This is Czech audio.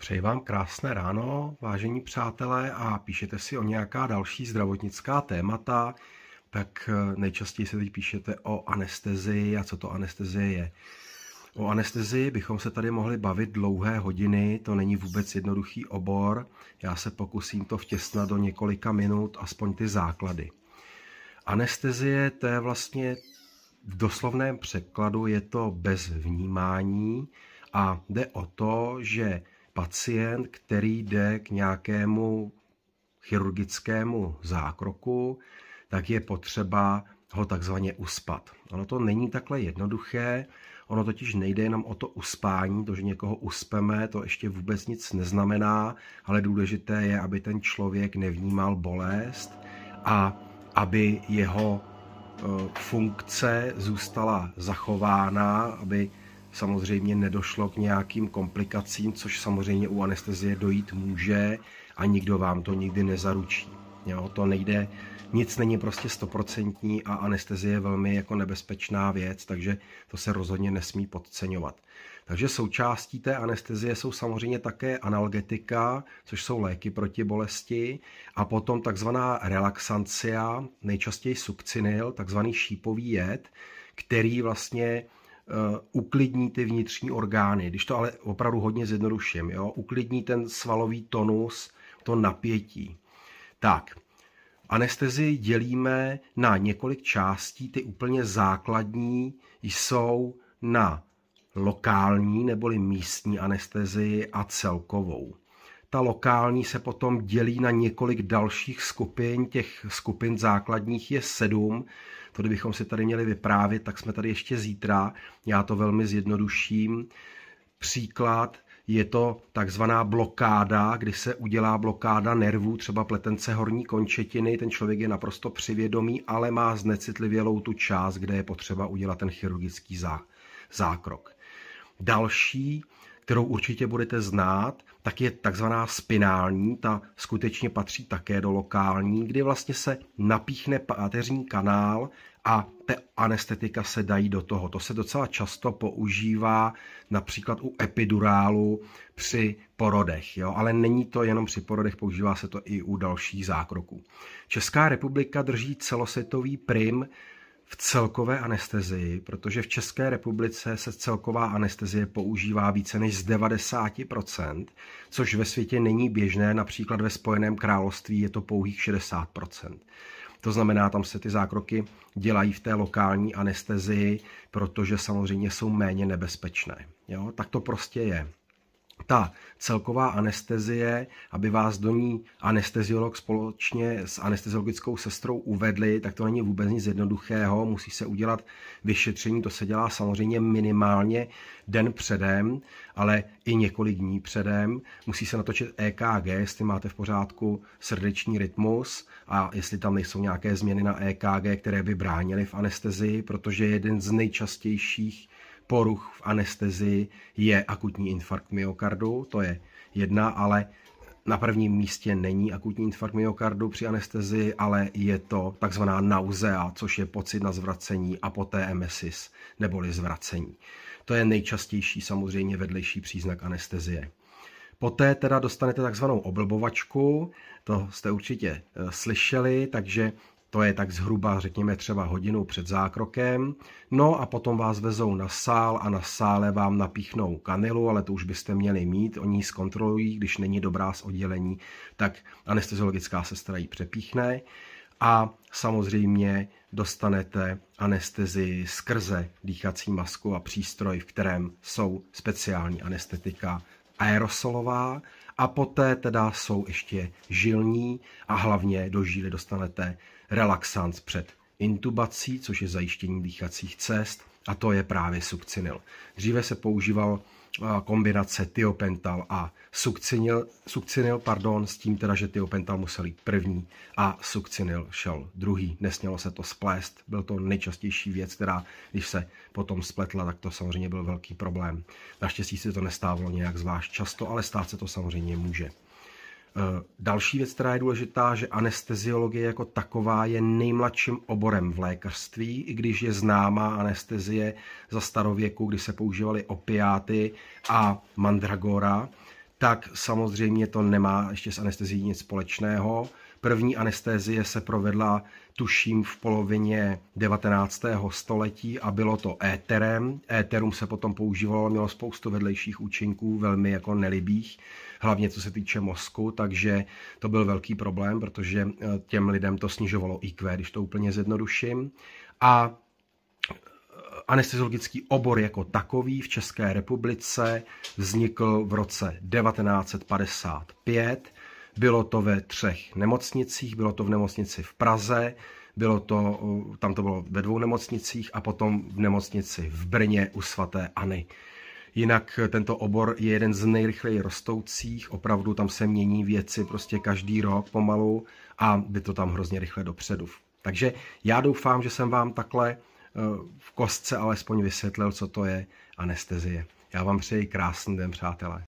Přeji vám krásné ráno, vážení přátelé, a píšete si o nějaká další zdravotnická témata, tak eh, nejčastěji se teď píšete o anestezii a co to anestezie je. O anestezii bychom se tady mohli bavit dlouhé hodiny, to není vůbec jednoduchý obor. Já se pokusím to vtěsnat do několika minut, aspoň ty základy. Anestezie to je vlastně v doslovném překladu je to bez vnímání a jde o to, že pacient, který jde k nějakému chirurgickému zákroku, tak je potřeba ho takzvaně uspat. Ono to není takhle jednoduché, ono totiž nejde jenom o to uspání, to, že někoho uspeme, to ještě vůbec nic neznamená, ale důležité je, aby ten člověk nevnímal bolest a aby jeho eh, funkce zůstala zachována, aby samozřejmě nedošlo k nějakým komplikacím, což samozřejmě u anestezie dojít může a nikdo vám to nikdy nezaručí. Jo, to nejde, nic není prostě stoprocentní a anestezie je velmi jako nebezpečná věc, takže to se rozhodně nesmí podceňovat. Takže součástí té anestezie jsou samozřejmě také analgetika, což jsou léky proti bolesti, a potom takzvaná relaxancia, nejčastěji subcinyl, takzvaný šípový jed, který vlastně Eh, uklidní ty vnitřní orgány, když to ale opravdu hodně zjednoduším, jo? uklidní ten svalový tonus, to napětí. Tak, anestezi dělíme na několik částí, ty úplně základní jsou na lokální neboli místní anestezii a celkovou. Ta lokální se potom dělí na několik dalších skupin, těch skupin základních je sedm, to, kdybychom si tady měli vyprávět, tak jsme tady ještě zítra. Já to velmi zjednoduším. Příklad je to takzvaná blokáda, kdy se udělá blokáda nervů, třeba pletence horní končetiny, ten člověk je naprosto přivědomý, ale má znecitlivělou tu část, kde je potřeba udělat ten chirurgický zákrok. Další kterou určitě budete znát, tak je takzvaná spinální, ta skutečně patří také do lokální, kdy vlastně se napíchne páteřní kanál a ta anestetika se dají do toho. To se docela často používá například u epidurálu při porodech, jo? ale není to jenom při porodech, používá se to i u dalších zákroků. Česká republika drží celosvětový prim v celkové anestezii, protože v České republice se celková anestezie používá více než z 90%, což ve světě není běžné, například ve Spojeném království je to pouhých 60%. To znamená, tam se ty zákroky dělají v té lokální anestezii, protože samozřejmě jsou méně nebezpečné. Jo? Tak to prostě je. Ta celková anestezie, aby vás do ní anesteziolog společně s anesteziologickou sestrou uvedli, tak to není vůbec nic jednoduchého. Musí se udělat vyšetření, to se dělá samozřejmě minimálně den předem, ale i několik dní předem. Musí se natočit EKG, jestli máte v pořádku srdeční rytmus a jestli tam nejsou nějaké změny na EKG, které by bránily v anestezii, protože jeden z nejčastějších poruch v anestezii je akutní infarkt myokardu, to je jedna, ale na prvním místě není akutní infarkt myokardu při anestezii, ale je to takzvaná nauzea, což je pocit na zvracení a poté emesis, neboli zvracení. To je nejčastější samozřejmě vedlejší příznak anestezie. Poté teda dostanete takzvanou oblbovačku, to jste určitě eh, slyšeli, takže to je tak zhruba, řekněme, třeba hodinu před zákrokem. No a potom vás vezou na sál a na sále vám napíchnou kanilu, ale to už byste měli mít. Oni ji zkontrolují, když není dobrá z oddělení, tak anesteziologická sestra ji přepíchne. A samozřejmě dostanete anestezi skrze dýchací masku a přístroj, v kterém jsou speciální anestetika aerosolová, a poté teda jsou ještě žilní a hlavně do žíly dostanete relaxant před intubací, což je zajištění dýchacích cest a to je právě sukcinyl. Dříve se používal kombinace tiopental a sukcinil, sukcinil pardon, s tím teda, že tiopental musel jít první a sukcinil šel druhý. Nesmělo se to splést, byl to nejčastější věc, která, když se potom spletla, tak to samozřejmě byl velký problém. Naštěstí se to nestávalo nějak zvlášť často, ale stát se to samozřejmě může. Eh, další věc, která je důležitá, že anesteziologie jako taková je nejmladším oborem v lékařství, i když je známá anestezie za starověku, kdy se používaly opiáty a mandragora, tak samozřejmě to nemá ještě s anestezií nic společného. První anestézie se provedla tuším v polovině 19. století a bylo to éterem. Éterum se potom používalo, mělo spoustu vedlejších účinků, velmi jako nelibých, hlavně co se týče mozku, takže to byl velký problém, protože eh, těm lidem to snižovalo IQ, když to úplně zjednoduším. A eh, anesteziologický obor jako takový v České republice vznikl v roce 1955 bylo to ve třech nemocnicích, bylo to v nemocnici v Praze, bylo to, tam to bylo ve dvou nemocnicích a potom v nemocnici v Brně u Ani Jinak eh, tento obor je jeden z nejrychleji rostoucích, opravdu tam se mění věci prostě každý rok pomalu a jde to tam hrozně rychle dopředu. Takže já doufám, že jsem vám takhle eh, v kostce alespoň vysvětlil, co to je anestezie. Já vám přeji krásný den, přátelé.